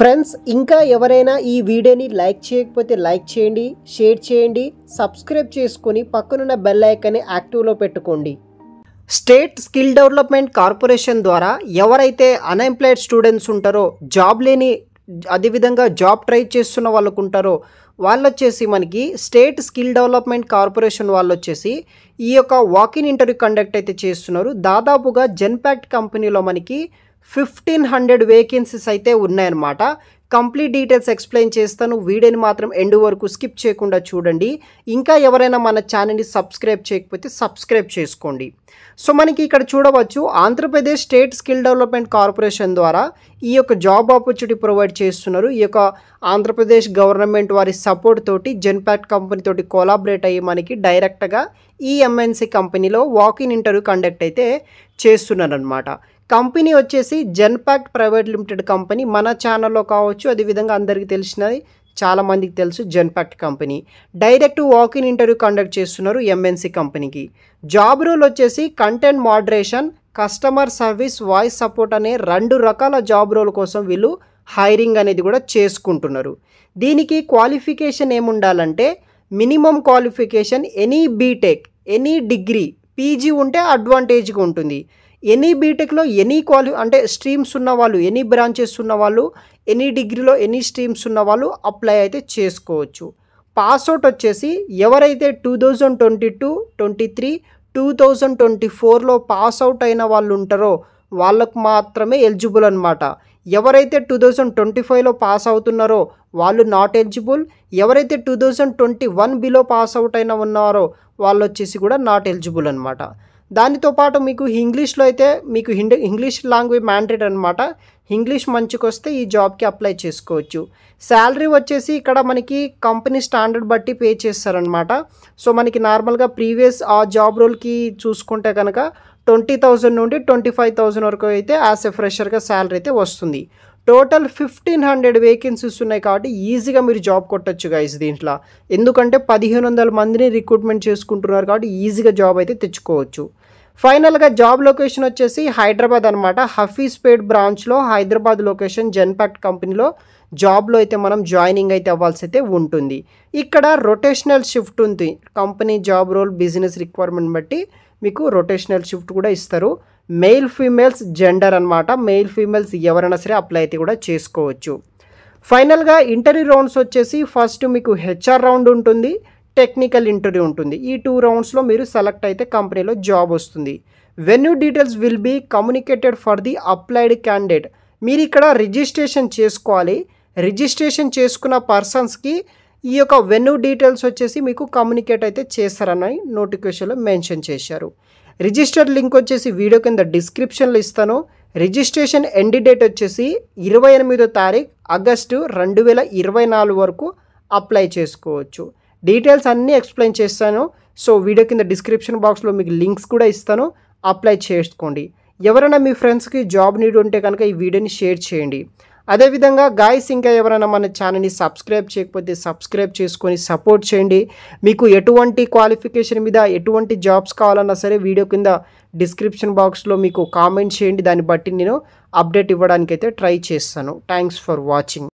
friends ఇంకా ఎవరైనా ఈ వీడియోని లైక్ చేయకపోతే లైక్ చేయండి షేర్ చేయండి సబ్స్క్రైబ్ చేసుకొని పక్కనున్న బెల్ ఐకాన్ని యాక్టివ్లో పెట్టుకోండి స్టేట్ స్కిల్ డెవలప్మెంట్ కార్పొరేషన్ ద్వారా ఎవరైతే అన్ఎంప్లాయిడ్ స్టూడెంట్స్ ఉంటారో జాబ్ లేని అదేవిధంగా జాబ్ ట్రై చేస్తున్న వాళ్ళకు ఉంటారో వాళ్ళు వచ్చేసి మనకి స్టేట్ స్కిల్ డెవలప్మెంట్ కార్పొరేషన్ వాళ్ళు వచ్చేసి ఈ యొక్క వాకింగ్ ఇంటర్వ్యూ కండక్ట్ అయితే చేస్తున్నారు దాదాపుగా జెన్పాక్ట్ కంపెనీలో మనకి ఫిఫ్టీన్ హండ్రెడ్ వేకెన్సీస్ అయితే ఉన్నాయన్నమాట కంప్లీట్ డీటెయిల్స్ ఎక్స్ప్లెయిన్ చేస్తాను వీడియోని మాత్రం ఎండ్ వరకు స్కిప్ చేయకుండా చూడండి ఇంకా ఎవరైనా మన ఛానల్ని సబ్స్క్రైబ్ చేయకపోతే సబ్స్క్రైబ్ చేసుకోండి సో మనకి ఇక్కడ చూడవచ్చు Andhra Pradesh state skill development corporation ద్వారా ఈ యొక్క జాబ్ ఆపర్చునిటీ ప్రొవైడ్ చేస్తున్నారు ఈ యొక్క ఆంధ్రప్రదేశ్ గవర్నమెంట్ వారి సపోర్ట్ తోటి జెన్పాక్ట్ కంపెనీ తోటి కోలాబరేట్ అయ్యి మనకి డైరెక్ట్గా ఈ ఎంఎన్సి కంపెనీలో వాక్ ఇన్ ఇంటర్వ్యూ కండక్ట్ అయితే చేస్తున్నారనమాట కంపెనీ వచ్చేసి జెన్పాక్ట్ ప్రైవేట్ లిమిటెడ్ కంపెనీ మన ఛానల్లో కావచ్చు చెప్పుకోవచ్చు అదేవిధంగా అందరికీ తెలిసినది చాలామందికి తెలుసు Genpact company direct walk in interview conduct చేస్తున్నారు ఎంఎన్సీ కంపెనీకి జాబ్ రోల్ వచ్చేసి content moderation customer service voice support అనే రెండు రకాల జాబ్ రోల్ కోసం వీళ్ళు హైరింగ్ అనేది కూడా చేసుకుంటున్నారు దీనికి క్వాలిఫికేషన్ ఏముండాలంటే minimum qualification any BTech any degree PG ఉంటే అడ్వాంటేజ్గా ఉంటుంది ఎనీ బీటెక్లో ఎనీ క్వాలి అంటే స్ట్రీమ్స్ ఉన్నవాళ్ళు ఎనీ బ్రాంచెస్ ఉన్నవాళ్ళు ఎనీ డిగ్రీలో ఎనీ స్ట్రీమ్స్ ఉన్నవాళ్ళు అప్లై అయితే చేసుకోవచ్చు పాస్అవుట్ వచ్చేసి ఎవరైతే two thousand twenty two twenty three two thousand twenty ఫోర్లో పాస్అవుట్ అయిన వాళ్ళు ఉంటారో వాళ్ళకు మాత్రమే ఎలిజిబుల్ అనమాట ఎవరైతే టూ థౌజండ్ ట్వంటీ ఫైవ్లో పాస్ అవుతున్నారో వాళ్ళు నాట్ ఎలిజిబుల్ ఎవరైతే two thousand twenty one below pass out అయిన ఉన్నారో వాళ్ళు వచ్చేసి కూడా నాట్ ఎలిజిబుల్ అనమాట దానితో పాటు మీకు ఇంగ్లీష్లో అయితే మీకు హిండ్ ఇంగ్లీష్ లాంగ్వేజ్ మ్యాండేట్ అనమాట ఇంగ్లీష్ మంచికి వస్తే ఈ జాబ్కి అప్లై చేసుకోవచ్చు శాలరీ వచ్చేసి ఇక్కడ మనకి కంపెనీ స్టాండర్డ్ బట్టి పే చేస్తారనమాట సో మనకి నార్మల్గా ప్రీవియస్ ఆ జాబ్ రోల్కి చూసుకుంటే కనుక ట్వంటీ థౌజండ్ నుండి ట్వంటీ ఫైవ్ థౌజండ్ వరకు అయితే యాజ్ ఎ ఫ్రెషర్గా శాలరీ అయితే వస్తుంది టోటల్ ఫిఫ్టీన్ హండ్రెడ్ వేకెన్సీస్ ఉన్నాయి కాబట్టి ఈజీగా మీరు జాబ్ కొట్టచ్చు గైస్ దీంట్లో ఎందుకంటే పదిహేను వందల మందిని రిక్రూట్మెంట్ చేసుకుంటున్నారు కాబట్టి ఈజీగా జాబ్ అయితే తెచ్చుకోవచ్చు ఫైనల్గా జాబ్ లొకేషన్ వచ్చేసి హైదరాబాద్ అనమాట హఫీస్పేట్ బ్రాంచ్లో హైదరాబాద్ లొకేషన్ జెన్పాక్ట్ కంపెనీలో జాబ్లో అయితే మనం జాయినింగ్ అయితే అవ్వాల్సి అయితే ఉంటుంది ఇక్కడ రొటేషనల్ షిఫ్ట్ ఉంది company job role business requirement బట్టి మీకు రొటేషనల్ షిఫ్ట్ కూడా ఇస్తారు మెయిల్ ఫీమేల్స్ జెండర్ అనమాట మెయిల్ ఫీమేల్స్ ఎవరైనా సరే అప్లై అయితే కూడా చేసుకోవచ్చు ఫైనల్గా ఇంటర్వ్యూ రౌండ్స్ వచ్చేసి ఫస్ట్ మీకు హెచ్ఆర్ రౌండ్ ఉంటుంది టెక్నికల్ ఇంటర్వ్యూ ఉంటుంది ఈ టూ రౌండ్స్లో మీరు సెలెక్ట్ అయితే కంపెనీలో జాబ్ వస్తుంది venue details will be communicated for the applied candidate మీరు ఇక్కడ రిజిస్ట్రేషన్ చేసుకోవాలి రిజిస్ట్రేషన్ చేసుకున్న పర్సన్స్కి ఈ యొక్క వెన్యూ డీటెయిల్స్ వచ్చేసి మీకు కమ్యూనికేట్ అయితే చేస్తారని నోటిఫికేషన్లో మెన్షన్ చేశారు రిజిస్టర్డ్ లింక్ వచ్చేసి వీడియో కింద డిస్క్రిప్షన్లో ఇస్తాను రిజిస్ట్రేషన్ ఎండ్ డేట్ వచ్చేసి ఇరవై ఎనిమిదో తారీఖు ఆగస్టు రెండు వేల ఇరవై నాలుగు వరకు అప్లై చేసుకోవచ్చు డీటెయిల్స్ అన్నీ ఎక్స్ప్లెయిన్ చేస్తాను సో వీడియో కింద డిస్క్రిప్షన్ బాక్స్లో మీకు లింక్స్ కూడా ఇస్తాను అప్లై చేసుకోండి ఎవరైనా మీ ఫ్రెండ్స్కి జాబ్ నీడ్ ఉంటే కనుక ఈ వీడియోని షేర్ చేయండి అదేవిధంగా గాయస్ ఇంకా ఎవరైనా మన ఛానల్ని సబ్స్క్రైబ్ చేయకపోతే సబ్స్క్రైబ్ చేసుకొని సపోర్ట్ చేయండి మీకు ఎటువంటి క్వాలిఫికేషన్ మీద ఎటువంటి జాబ్స్ కావాలన్నా సరే వీడియో కింద డిస్క్రిప్షన్ బాక్స్లో మీకు కామెంట్ చేయండి దాన్ని బట్టి నేను అప్డేట్ ఇవ్వడానికైతే ట్రై చేస్తాను థ్యాంక్స్ ఫర్ వాచింగ్